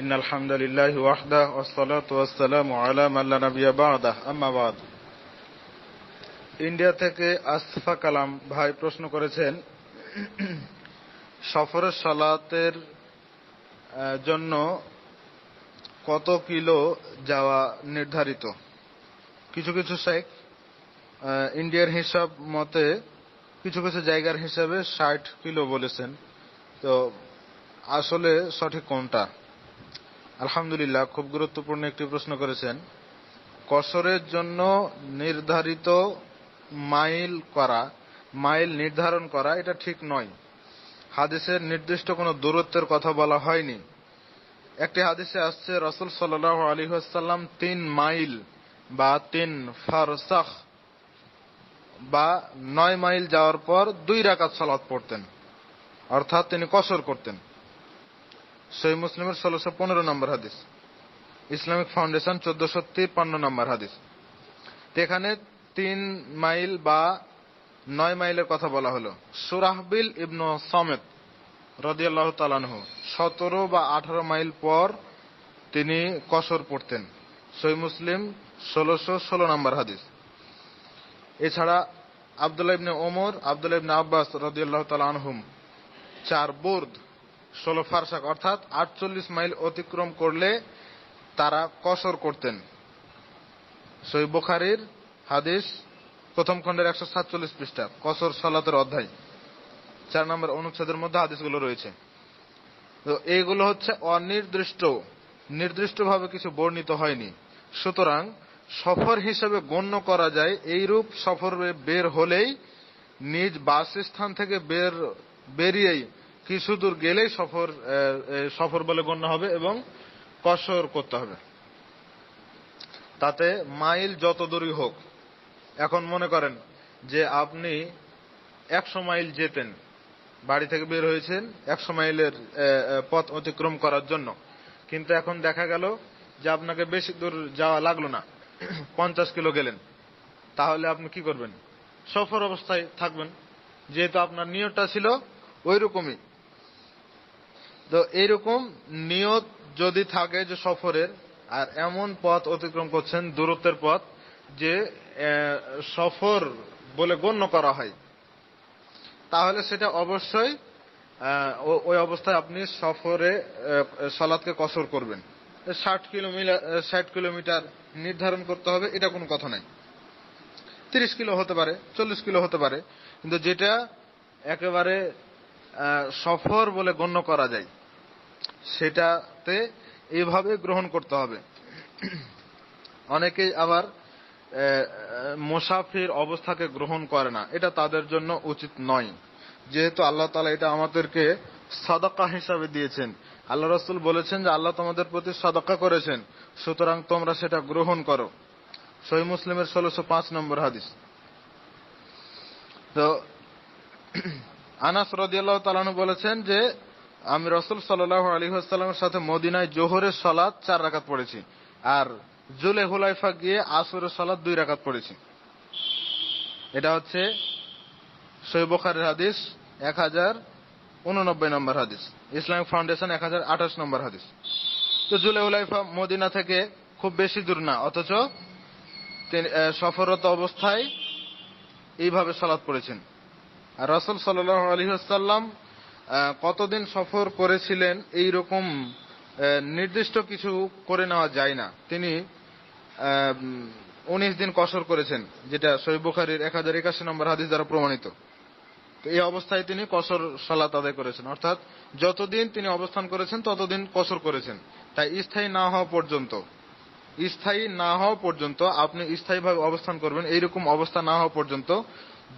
إن الحمد لله وحده والصلاة والسلام على من لا نبي بعده أما بعد India থেকে আসফা কালাম ভাই প্রশ্ন করেছেন সফরের সালাতের জন্য কত কিলো যাওয়া নির্ধারিত কিছু কিছু শেখ ইন্ডিয়ার হিসাব মতে কিছু কিছু জায়গার হিসাবে ষাট কিলো বলেছেন তো আসলে সঠিক কোনটা আলহামদুলিল্লাহ খুব গুরুত্বপূর্ণ একটি প্রশ্ন করেছেন কসরের জন্য নির্ধারিত মাইল করা মাইল নির্ধারণ করা এটা ঠিক নয় হাদিসের নির্দিষ্ট কোনো দূরত্বের কথা বলা হয়নি একটি হাদিসে আসছে রসুল সাল আলী হাসাল্লাম তিন মাইল বা তিন ফারসাখ বা নয় মাইল যাওয়ার পর দুই রাকাত সালাত পড়তেন অর্থাৎ তিনি কসর করতেন সহি মুসলিমের ষোলোশো পনেরো নম্বর হাদিস ইসলামিক ফাউন্ডেশন চোদ্দশো তিপ্পান্ন নম্বর হাদিস এখানে তিন মাইল বা নয় মাইলের কথা বলা হলো সুরাহবিল ইবনু সমেত রদিয়াল্লাহ তালানহ সতেরো বা আঠারো মাইল পর তিনি কসর পড়তেন সহি মুসলিম ষোলোশো ষোলো নম্বর হাদিস এছাড়া আবদুল্লাহ ইবনে ওমর আবদুল্লাহ ইবনে আব্বাস রদিয়াল্লাহ তালানহুম চার বোর্দ ষোলো ফারসাক অর্থাৎ আটচল্লিশ মাইল অতিক্রম করলে তারা কসর করতেন সই বোখারির হাদিস প্রথম খণ্ডের একশো সাতচল্লিশ পৃষ্ঠা কসর সালাতের অধ্যায় চার নম্বর অনুচ্ছেদের মধ্যে হাদিসগুলো রয়েছে তো এইগুলো হচ্ছে অনির্দিষ্ট নির্দিষ্টভাবে কিছু বর্ণিত হয়নি সুতরাং সফর হিসেবে গণ্য করা যায় এইরূপ সফরে বের হলেই নিজ বাসস্থান থেকে বের বেরিয়েই কিছু দূর গেলেই সফর সফর বলে গণ্য হবে এবং কসর করতে হবে তাতে মাইল যত দূরই হোক এখন মনে করেন যে আপনি একশো মাইল যেতেন বাড়ি থেকে বের হয়েছেন একশো মাইলের পথ অতিক্রম করার জন্য কিন্তু এখন দেখা গেল যে আপনাকে বেশি দূর যাওয়া লাগলো না পঞ্চাশ কিলো গেলেন তাহলে আপনি কি করবেন সফর অবস্থায় থাকবেন যেহেতু আপনার নিয়তটা ছিল ওই রকমই তো এইরকম নিয়ত যদি থাকে যে সফরের আর এমন পথ অতিক্রম করছেন দূরত্বের পথ যে সফর বলে গণ্য করা হয় তাহলে সেটা অবশ্যই ওই অবস্থায় আপনি সফরে সালাদকে কসর করবেন ষাট কিলোমিটার ষাট কিলোমিটার নির্ধারণ করতে হবে এটা কোনো কথা নাই তিরিশ কিলো হতে পারে চল্লিশ কিলো হতে পারে কিন্তু যেটা একেবারে সফর বলে গণ্য করা যায় সেটাতে এভাবে গ্রহণ করতে হবে অনেকেই আবার মোসাফির অবস্থাকে গ্রহণ করে না এটা তাদের জন্য উচিত নয় যেহেতু আল্লাহ তালা এটা আমাদেরকে সাদকা হিসাবে দিয়েছেন আল্লাহ রসুল বলেছেন যে আল্লাহ তোমাদের প্রতি সাদকা করেছেন সুতরাং তোমরা সেটা গ্রহণ করো সহি মুসলিমের ষোলোশো পাঁচ নম্বর হাদিস তো আনাস রদিয়াল্লাহ তালানু বলেছেন যে আমি রসুল সাল্লাহ আলী আসসালামের সাথে মদিনায় জোহরের সলাদ চার রাকাত পড়েছি আর জুলে হুলাইফা গিয়ে আসরের সলাদ দুই রাকাত পড়েছি এটা হচ্ছে সৈবখারের হাদিস এক হাজার উননব্বই নম্বর হাদিস ইসলামিক ফাউন্ডেশন এক হাজার আঠাশ নম্বর হাদিস তো জুলে হুলাইফা মদিনা থেকে খুব বেশি দূর না অথচ সফররত অবস্থায় এইভাবে সলাদ পড়েছেন আর রসুল সাল্লাহ আলী আসাল্লাম কতদিন সফর করেছিলেন এই রকম নির্দিষ্ট কিছু করে নেওয়া যায় না তিনি উনিশ দিন কসর করেছেন যেটা সৈবুখারির এক হাজার একাশি নম্বর হাদিস দ্বারা প্রমাণিত তো এই অবস্থায় তিনি কসর সালাত আদায় করেছেন অর্থাৎ যতদিন তিনি অবস্থান করেছেন ততদিন কসর করেছেন তাই স্থায়ী না হওয়া পর্যন্ত স্থায়ী না হওয়া পর্যন্ত আপনি স্থায়ীভাবে অবস্থান করবেন এইরকম অবস্থা না হওয়া পর্যন্ত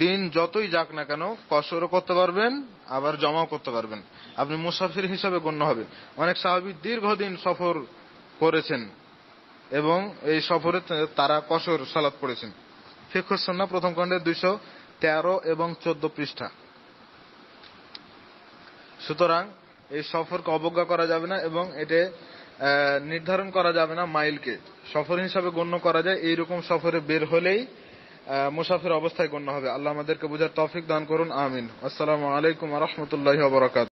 দিন যতই যাক না কেন কসরও করতে পারবেন আবার জমাও করতে পারবেন আপনি মুসাফির হিসাবে গণ্য হবেন অনেক স্বাভাবিক দীর্ঘদিন সফর করেছেন এবং এই সফরে তারা কসর সালাত পড়েছেন ফিখর প্রথম খণ্ডে দুইশ তেরো এবং চোদ্দ পৃষ্ঠা সুতরাং এই সফরকে অবজ্ঞা করা যাবে না এবং এতে নির্ধারণ করা যাবে না মাইলকে সফর হিসাবে গণ্য করা যায় এইরকম সফরে বের হলেই মুসাফির অবস্থায় গণ্য হবে আল্লাহ আমাদেরকে বোঝার তৌফিক দান করুন আমিন আসসালামু আলাইকুম রহমতুল্লাহ রাহমাতুল্লাহি